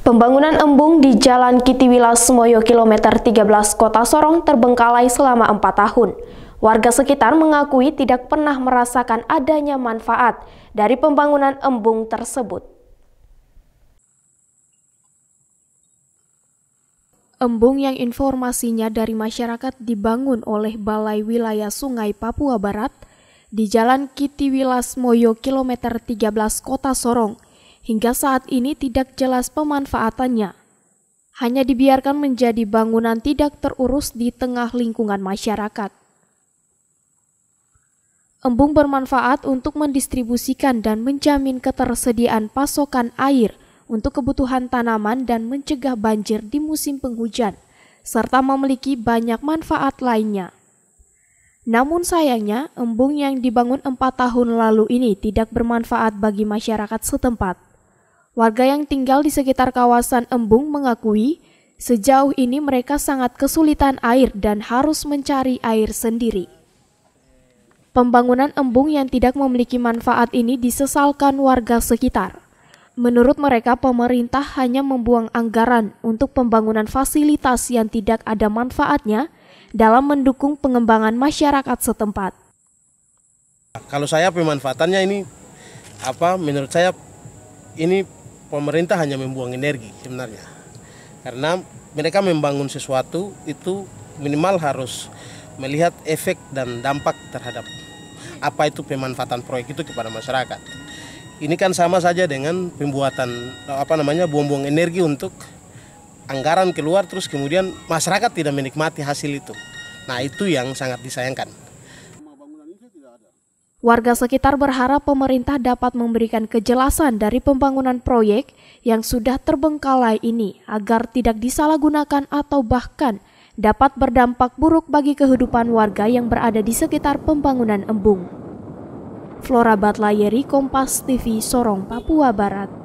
Pembangunan embung di Jalan Kitiwilas Semoyo kilometer 13 Kota Sorong terbengkalai selama empat tahun. Warga sekitar mengakui tidak pernah merasakan adanya manfaat dari pembangunan embung tersebut. Embung yang informasinya dari masyarakat dibangun oleh Balai Wilayah Sungai Papua Barat di Jalan Kitiwilas Moyo kilometer 13 Kota Sorong – hingga saat ini tidak jelas pemanfaatannya. Hanya dibiarkan menjadi bangunan tidak terurus di tengah lingkungan masyarakat. Embung bermanfaat untuk mendistribusikan dan menjamin ketersediaan pasokan air untuk kebutuhan tanaman dan mencegah banjir di musim penghujan, serta memiliki banyak manfaat lainnya. Namun sayangnya, embung yang dibangun empat tahun lalu ini tidak bermanfaat bagi masyarakat setempat. Warga yang tinggal di sekitar kawasan embung mengakui sejauh ini mereka sangat kesulitan air dan harus mencari air sendiri. Pembangunan embung yang tidak memiliki manfaat ini disesalkan warga sekitar. Menurut mereka, pemerintah hanya membuang anggaran untuk pembangunan fasilitas yang tidak ada manfaatnya dalam mendukung pengembangan masyarakat setempat. Kalau saya pemanfaatannya ini apa menurut saya ini pemerintah hanya membuang energi sebenarnya karena mereka membangun sesuatu itu minimal harus melihat efek dan dampak terhadap apa itu pemanfaatan proyek itu kepada masyarakat. Ini kan sama saja dengan pembuatan apa namanya buang-buang energi untuk anggaran keluar terus kemudian masyarakat tidak menikmati hasil itu. Nah, itu yang sangat disayangkan. Warga sekitar berharap pemerintah dapat memberikan kejelasan dari pembangunan proyek yang sudah terbengkalai ini agar tidak disalahgunakan atau bahkan dapat berdampak buruk bagi kehidupan warga yang berada di sekitar pembangunan embung. Flora Batlayeri, Kompas TV, Sorong, Papua Barat.